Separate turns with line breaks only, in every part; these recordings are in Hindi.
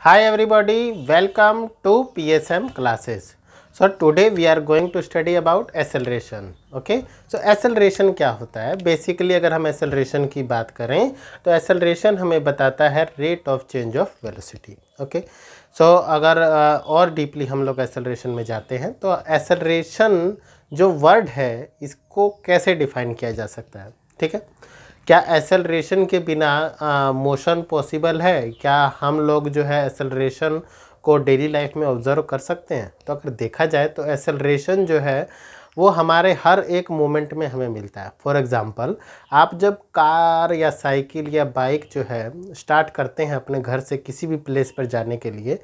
Hi everybody welcome to P S M classes so today we are going to study about acceleration okay so acceleration क्या होता है बेसिकली अगर हम एसेलरेशन की बात करें तो एसेलरेशन हमें बताता है rate of change of velocity okay so अगर uh, और डीपली हम लोग एसेलरेशन में जाते हैं तो एसेलरेशन जो वर्ड है इसको कैसे डिफाइन किया जा सकता है ठीक है क्या एसेलरेशन के बिना मोशन पॉसिबल है क्या हम लोग जो है एसेलरेशन को डेली लाइफ में ऑब्ज़र्व कर सकते हैं तो अगर देखा जाए तो एसेलरेशन जो है वो हमारे हर एक मोमेंट में हमें मिलता है फॉर एग्ज़ाम्पल आप जब कार या साइकिल या बाइक जो है स्टार्ट करते हैं अपने घर से किसी भी प्लेस पर जाने के लिए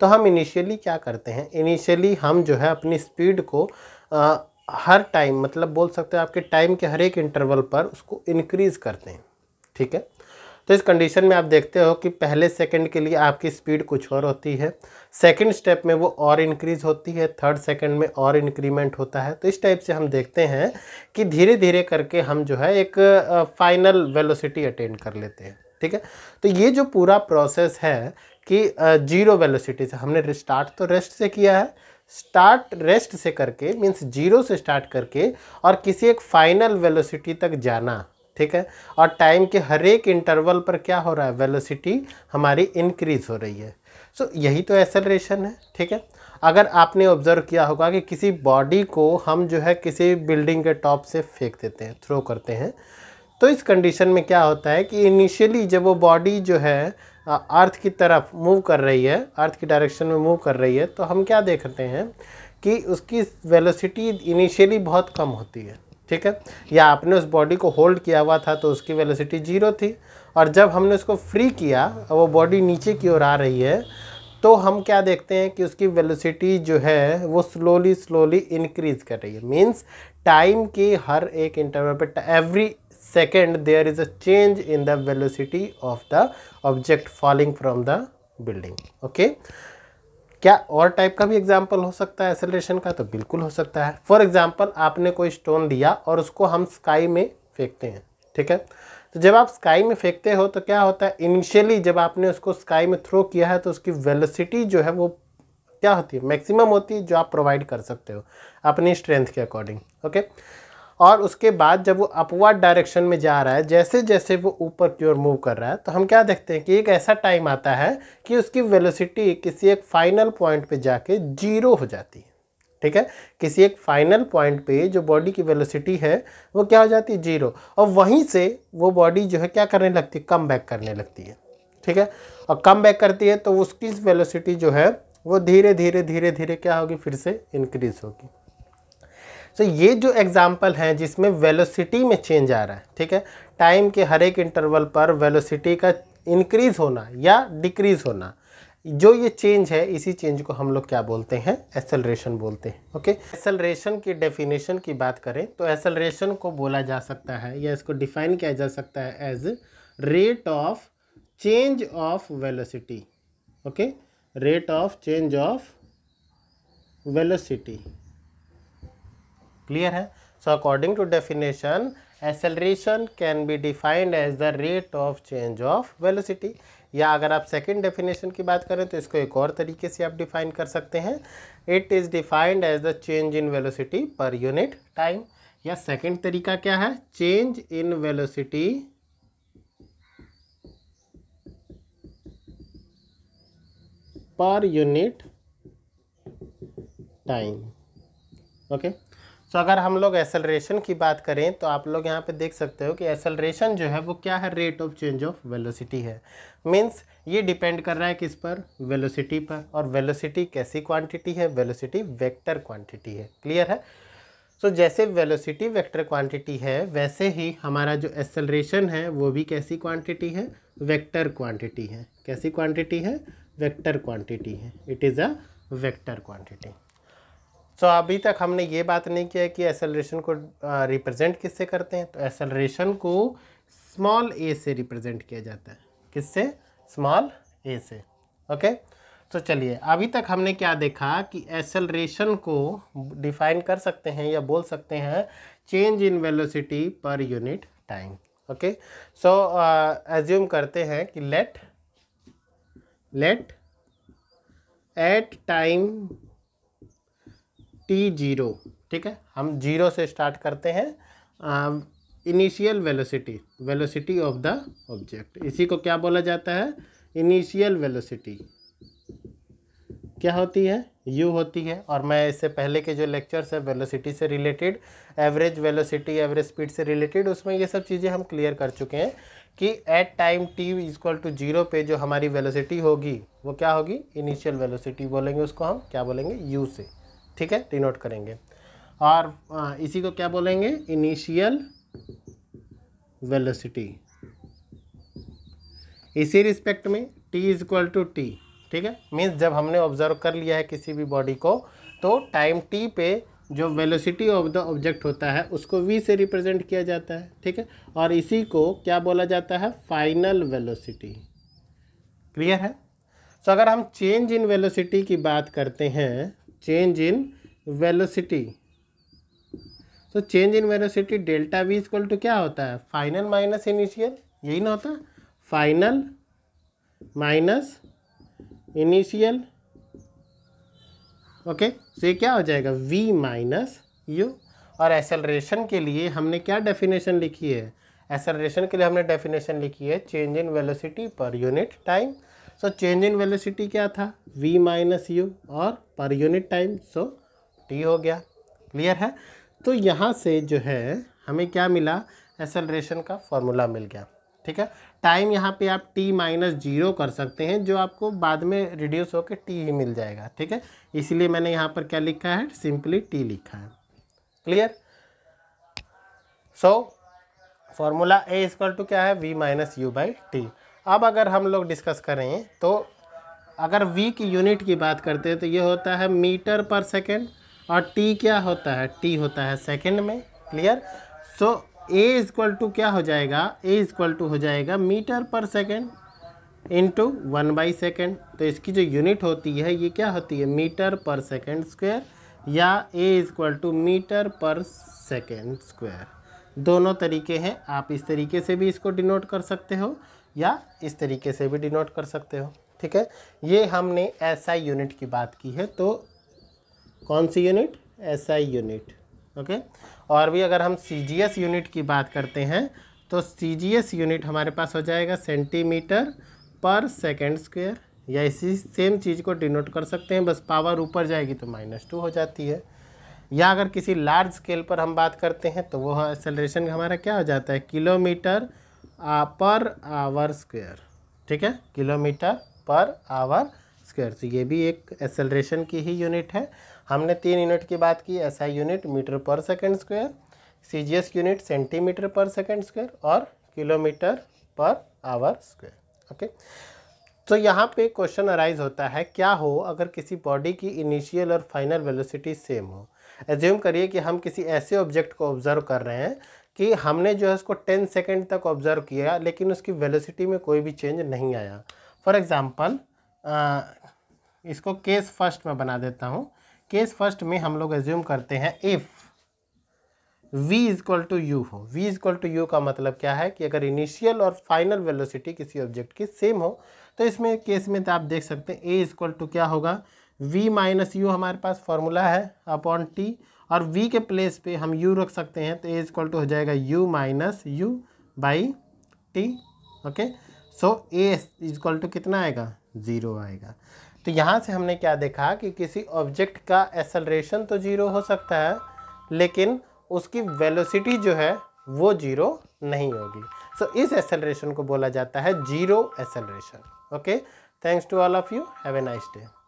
तो हम इनिशियली क्या करते हैं इनिशियली हम जो है अपनी स्पीड को हर टाइम मतलब बोल सकते हैं आपके टाइम के हर एक इंटरवल पर उसको इनक्रीज़ करते हैं ठीक है तो इस कंडीशन में आप देखते हो कि पहले सेकंड के लिए आपकी स्पीड कुछ और होती है सेकंड स्टेप में वो और इंक्रीज़ होती है थर्ड सेकंड में और इंक्रीमेंट होता है तो इस टाइप से हम देखते हैं कि धीरे धीरे करके हम जो है एक फाइनल वेलोसिटी अटेंड कर लेते हैं ठीक है तो ये जो पूरा प्रोसेस है कि जीरो वेलोसिटी से हमने स्टार्ट तो रेस्ट से किया है स्टार्ट रेस्ट से करके मीन्स जीरो से स्टार्ट करके और किसी एक फाइनल वेलोसिटी तक जाना ठीक है और टाइम के हर एक इंटरवल पर क्या हो रहा है वेलोसिटी हमारी इंक्रीज हो रही है सो so, यही तो एसलरेशन है ठीक है अगर आपने ऑब्जर्व किया होगा कि किसी बॉडी को हम जो है किसी बिल्डिंग के टॉप से फेंक देते हैं थ्रो करते हैं तो इस कंडीशन में क्या होता है कि इनिशियली जब वो बॉडी जो है अर्थ की तरफ मूव कर रही है अर्थ की डायरेक्शन में मूव कर रही है तो हम क्या देखते हैं कि उसकी वेलोसिटी इनिशियली बहुत कम होती है ठीक है या आपने उस बॉडी को होल्ड किया हुआ था तो उसकी वेलोसिटी जीरो थी और जब हमने उसको फ्री किया वो बॉडी नीचे की ओर आ रही है तो हम क्या देखते हैं कि उसकी वेलोसिटी जो है वो स्लोली स्लोली इंक्रीज़ कर रही है मीन्स टाइम की हर एक इंटरवल पर every Second, there is a change in the velocity of the object falling from the building. Okay. क्या और टाइप का भी एग्जाम्पल हो सकता है एसलेशन का तो बिल्कुल हो सकता है फॉर एग्जाम्पल आपने कोई स्टोन लिया और उसको हम स्काई में फेंकते हैं ठीक है तो जब आप स्काई में फेंकते हो तो क्या होता है इनिशियली जब आपने उसको स्काई में थ्रो किया है तो उसकी वेलोसिटी जो है वो क्या होती है मैक्सिमम होती है जो आप प्रोवाइड कर सकते हो अपनी स्ट्रेंथ के अकॉर्डिंग ओके okay? और उसके बाद जब वो अपवर्ड डायरेक्शन में जा रहा है जैसे जैसे वो ऊपर की ओर मूव कर रहा है तो हम क्या देखते हैं कि एक ऐसा टाइम आता है कि उसकी वेलोसिटी किसी एक फाइनल पॉइंट पे जाके जीरो हो जाती है ठीक है किसी एक फाइनल पॉइंट पे जो बॉडी की वेलोसिटी है वो क्या हो जाती है जीरो और वहीं से वो बॉडी जो है क्या करने लगती है कम बैक करने लगती है ठीक है और कम बैक करती है तो उसकी वेलोसिटी जो है वो धीरे धीरे धीरे धीरे क्या होगी फिर से इंक्रीज़ होगी सो ये जो एग्ज़ाम्पल हैं जिसमें वेलोसिटी में चेंज आ रहा है ठीक है टाइम के हर एक इंटरवल पर वेलोसिटी का इंक्रीज़ होना या डिक्रीज़ होना जो ये चेंज है इसी चेंज को हम लोग क्या बोलते हैं एक्सेलरेशन बोलते हैं ओके एक्सेलरेशन की डेफिनेशन की बात करें तो एक्सेलरेशन को बोला जा सकता है या इसको डिफाइन किया जा सकता है as rate of change of velocity okay rate of change of velocity clear है so according to definition acceleration can be defined as the rate of change of velocity या अगर आप सेकेंड डेफिनेशन की बात करें तो इसको एक और तरीके से आप डिफाइन कर सकते हैं it is defined as the change in velocity per unit time या सेकेंड तरीका क्या है change in velocity per unit time okay so अगर हम लोग एसलरेशन की बात करें तो आप लोग यहाँ पे देख सकते हो कि एसलरेशन जो है वो क्या है rate of change of velocity है मीन्स ये डिपेंड कर रहा है किस पर वेलोसिटी पर और वेलोसिटी कैसी क्वांटिटी है वेलोसिटी वेक्टर क्वांटिटी है क्लियर है सो so, जैसे वेलोसिटी वेक्टर क्वांटिटी है वैसे ही हमारा जो एसलरेशन है वो भी कैसी क्वांटिटी है वेक्टर क्वांटिटी है कैसी क्वांटिटी है वेक्टर क्वांटिटी है it is a vector quantity so तो so, अभी तक हमने ये बात नहीं किया कि एसेलरेशन को रिप्रेजेंट किससे करते हैं तो एसेलरेशन को स्मॉल ए से रिप्रेजेंट किया जाता है किससे स्मॉल ए से ओके तो चलिए अभी तक हमने क्या देखा कि एसेलरेशन को डिफाइन कर सकते हैं या बोल सकते हैं change in velocity per unit time okay so assume करते हैं कि let let at time T zero ठीक है हम जीरो से स्टार्ट करते हैं initial velocity velocity of the object इसी को क्या बोला जाता है इनिशियल वेलोसिटी क्या होती है यू होती है और मैं इससे पहले के जो लेक्चर्स है वेलोसिटी से related average velocity average speed से रिलेटेड उसमें ये सब चीज़ें हम क्लियर कर चुके हैं कि at time T equal to zero पे जो हमारी वेलोसिटी होगी वो क्या होगी इनिशियल वेलोसिटी बोलेंगे उसको हम क्या बोलेंगे यू से ठीक है डिनोट करेंगे और इसी को क्या बोलेंगे इनिशियल वेलोसिटी इसी रिस्पेक्ट में T is equal to T ठीक है मीन्स जब हमने ऑब्जर्व कर लिया है किसी भी बॉडी को तो टाइम टी पे जो वेलोसिटी ऑफ द ऑब्जेक्ट होता है उसको वी से रिप्रेजेंट किया जाता है ठीक है और इसी को क्या बोला जाता है फाइनल वेलोसिटी क्लियर है सो so, अगर हम चेंज इन वेलोसिटी की बात करते हैं चेंज इन वेलोसिटी तो change in velocity delta V equal to क्या होता है फाइनल माइनस इनिशियल यही ना होता final minus initial okay so तो ये क्या हो जाएगा वी माइनस यू और एसेलरेशन के लिए हमने क्या डेफिनेशन लिखी है एसेलरेशन के लिए हमने डेफिनेशन लिखी है change in velocity per unit time so change in velocity क्या था v माइनस यू और पर यूनिट टाइम सो t हो गया क्लियर है तो यहाँ से जो है हमें क्या मिला एसेलरेशन का फॉर्मूला मिल गया ठीक है टाइम यहाँ पे आप t माइनस जीरो कर सकते हैं जो आपको बाद में रिड्यूस होकर t ही मिल जाएगा ठीक है इसीलिए मैंने यहाँ पर क्या लिखा है सिंपली t लिखा है clear so formula A equal to क्या है v minus U by T अब अगर हम लोग डिस्कस करें तो अगर वी की यूनिट की बात करते हैं तो ये होता है मीटर पर सेकेंड और टी क्या होता है टी होता है सेकेंड में clear so A equal to क्या हो जाएगा ए इज़क्ल टू हो जाएगा metre per second into one by second तो इसकी जो यूनिट होती है ये क्या होती है मीटर पर सेकेंड स्क्वायर या A equal to metre per second square दोनों तरीके हैं आप इस तरीके से भी इसको डिनोट कर सकते हो या इस तरीके से भी डिनोट कर सकते हो ठीक है ये हमने एसआई यूनिट की बात की है तो कौन सी यूनिट एसआई यूनिट ओके और भी अगर हम एस यूनिट की बात करते हैं तो एस यूनिट हमारे पास हो जाएगा सेंटीमीटर पर सेकेंड स्क्वेयर या इसी सेम चीज़ को डिनोट कर सकते हैं बस पावर ऊपर जाएगी तो माइनस टू हो जाती है या अगर किसी लार्ज स्केल पर हम बात करते हैं तो वो एक्सेलरेशन हमारा क्या हो जाता है किलोमीटर आ, पर आवर स्क्वेयर ठीक है किलोमीटर पर आवर स्क्वेयर तो ये भी एक एक्सेलरेशन की ही यूनिट है हमने तीन यूनिट की बात की ऐसा unit metre per second square C unit centimetre per second square और kilometre per hour square okay तो यहाँ पे क्वेश्चन अराइज होता है क्या हो अगर किसी बॉडी की इनिशियल और फाइनल वेलोसिटी सेम हो एज्यूम करिए कि हम किसी ऐसे ऑब्जेक्ट को ऑब्जर्व कर रहे हैं कि हमने जो है उसको टेन सेकेंड तक ऑब्जर्व किया लेकिन उसकी वेलोसिटी में कोई भी चेंज नहीं आया फॉर एग्ज़ाम्पल इसको केस फर्स्ट में बना देता हूँ केस फर्स्ट में हम लोग एज्यूम करते हैं if v equal to U हो v इजक्वल टू यू का मतलब क्या है कि अगर इनिशियल और फाइनल वेलोसिटी किसी ऑब्जेक्ट की सेम हो तो इसमें केस में तो आप देख सकते हैं a इजक्वल टू क्या होगा v माइनस यू हमारे पास फॉर्मूला है अपॉन टी और वी के प्लेस पे हम यू रख सकते हैं तो ए इजक्ल टू हो जाएगा U minus U by T okay so A equal to कितना आएगा ज़ीरो आएगा तो यहाँ से हमने क्या देखा कि किसी ऑब्जेक्ट का एसलरेशन तो ज़ीरो हो सकता है लेकिन उसकी वेलोसिटी जो है वो ज़ीरो नहीं होगी सो so, इस एसलरेशन को बोला जाता है zero acceleration okay thanks to all of you have a nice day